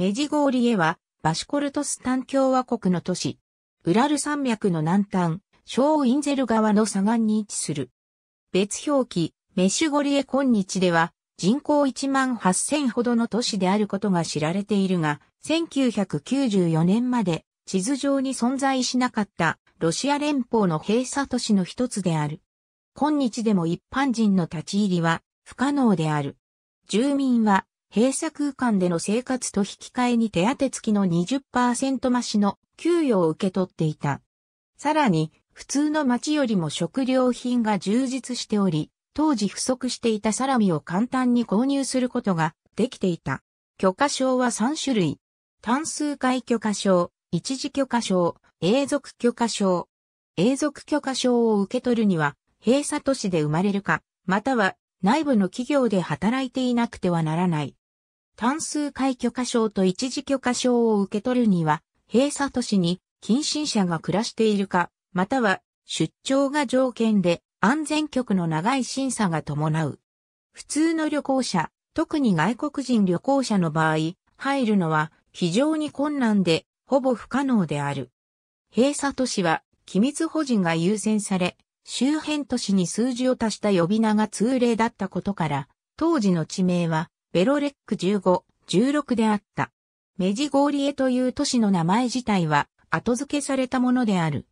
メジゴーリエは、バシュコルトスタン共和国の都市、ウラル山脈の南端、ショーインゼル川の左岸に位置する。別表記、メシゴリエ今日では、人口1万8000ほどの都市であることが知られているが、1994年まで地図上に存在しなかったロシア連邦の閉鎖都市の一つである。今日でも一般人の立ち入りは不可能である。住民は閉鎖空間での生活と引き換えに手当付きの20%増しの給与を受け取っていた。さらに、普通の町よりも食料品が充実しており、当時不足していたサラミを簡単に購入することができていた。許可証は3種類。単数回許可証、一時許可証、永続許可証。永続許可証を受け取るには、閉鎖都市で生まれるか、または内部の企業で働いていなくてはならない。単数回許可証と一時許可証を受け取るには、閉鎖都市に近親者が暮らしているか、または出張が条件で安全局の長い審査が伴う。普通の旅行者、特に外国人旅行者の場合、入るのは非常に困難で、ほぼ不可能である。閉鎖都市は機密保持が優先され、周辺都市に数字を足した呼び名が通例だったことから、当時の地名はベロレック15、16であった。メジゴーリエという都市の名前自体は後付けされたものである。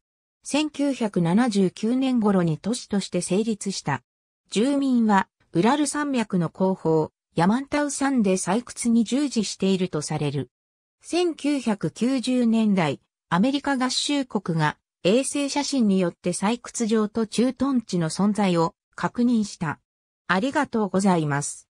1979年頃に都市として成立した。住民は、ウラル山脈の後方、ヤマンタウ山で採掘に従事しているとされる。1990年代、アメリカ合衆国が衛星写真によって採掘場と駐屯地の存在を確認した。ありがとうございます。